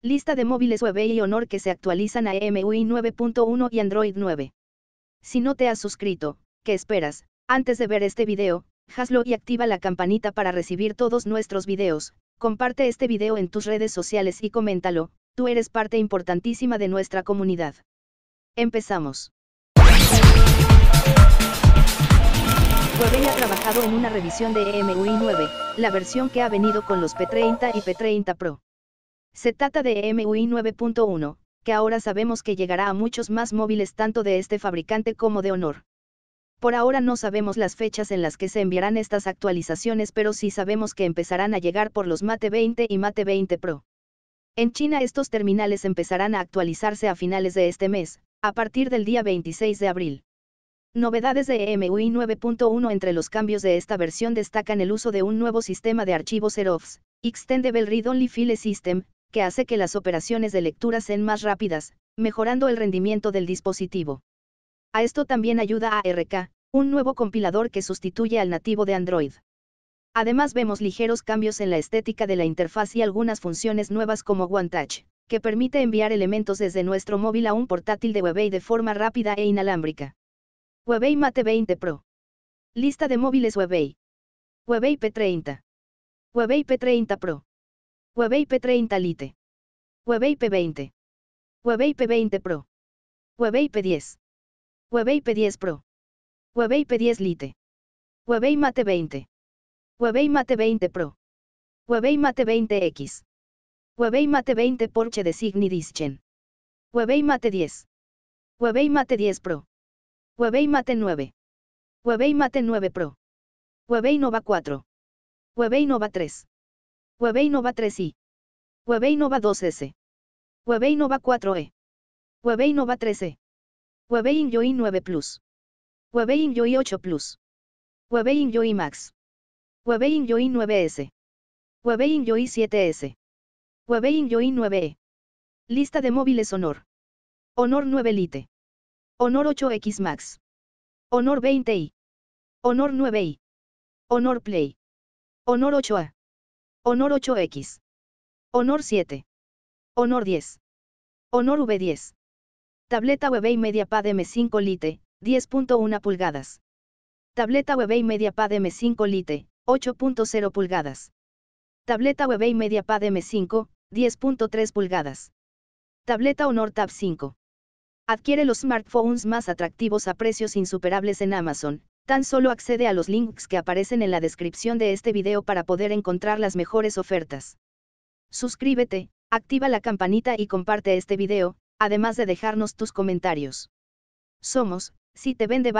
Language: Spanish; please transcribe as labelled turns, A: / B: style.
A: Lista de móviles web y Honor que se actualizan a EMUI 9.1 y Android 9. Si no te has suscrito, ¿qué esperas? Antes de ver este video, hazlo y activa la campanita para recibir todos nuestros videos, comparte este video en tus redes sociales y coméntalo, tú eres parte importantísima de nuestra comunidad. Empezamos. Huawei ha trabajado en una revisión de EMUI 9, la versión que ha venido con los P30 y P30 Pro. Se trata de EMUI 9.1, que ahora sabemos que llegará a muchos más móviles tanto de este fabricante como de Honor. Por ahora no sabemos las fechas en las que se enviarán estas actualizaciones, pero sí sabemos que empezarán a llegar por los Mate 20 y Mate 20 Pro. En China estos terminales empezarán a actualizarse a finales de este mes, a partir del día 26 de abril. Novedades de EMUI 9.1 Entre los cambios de esta versión destacan el uso de un nuevo sistema de archivos EROFS, Extendable Read Only File System, que hace que las operaciones de lectura sean más rápidas, mejorando el rendimiento del dispositivo. A esto también ayuda ARK, un nuevo compilador que sustituye al nativo de Android. Además vemos ligeros cambios en la estética de la interfaz y algunas funciones nuevas como OneTouch, que permite enviar elementos desde nuestro móvil a un portátil de Huawei de forma rápida e inalámbrica. Huawei Mate 20 Pro. Lista de móviles Huawei Huawei P30. Huawei P30 Pro. Huawei P30 Lite. Huawei P20. Huawei P20 Pro. Huawei P10. Huawei P10 Pro. Huawei P10 Lite. Huawei Mate 20. Huawei Mate 20 Pro. Huawei Mate 20X. Huawei Mate 20 Porsche de Signi Dischen. Huawei Mate 10. Huawei Mate 10 Pro. Huawei Mate 9. Huawei Mate 9 Pro. Huawei Nova 4. Huawei Nova 3. Huawei Nova 3i. Huawei Nova 2S. Huawei Nova 4e. Huawei Nova 3e. Huawei 9 Plus. Huawei Enjoy 8 Plus. Huawei Enjoy Max. Huawei Enjoy 9S. Huawei Enjoy 7S. Huawei Enjoy 9e. E. Lista de móviles Honor. Honor 9 Lite. Honor 8X Max. Honor 20i. Honor 9i. Honor Play. Honor 8A. Honor 8X. Honor 7. Honor 10. Honor V10. Tableta web y media pad M5 Lite, 10.1 pulgadas. Tableta web y media pad M5 Lite, 8.0 pulgadas. Tableta web y media pad M5, 10.3 pulgadas. Tableta Honor Tab 5. Adquiere los smartphones más atractivos a precios insuperables en Amazon, Tan solo accede a los links que aparecen en la descripción de este video para poder encontrar las mejores ofertas. Suscríbete, activa la campanita y comparte este video, además de dejarnos tus comentarios. Somos, si te vende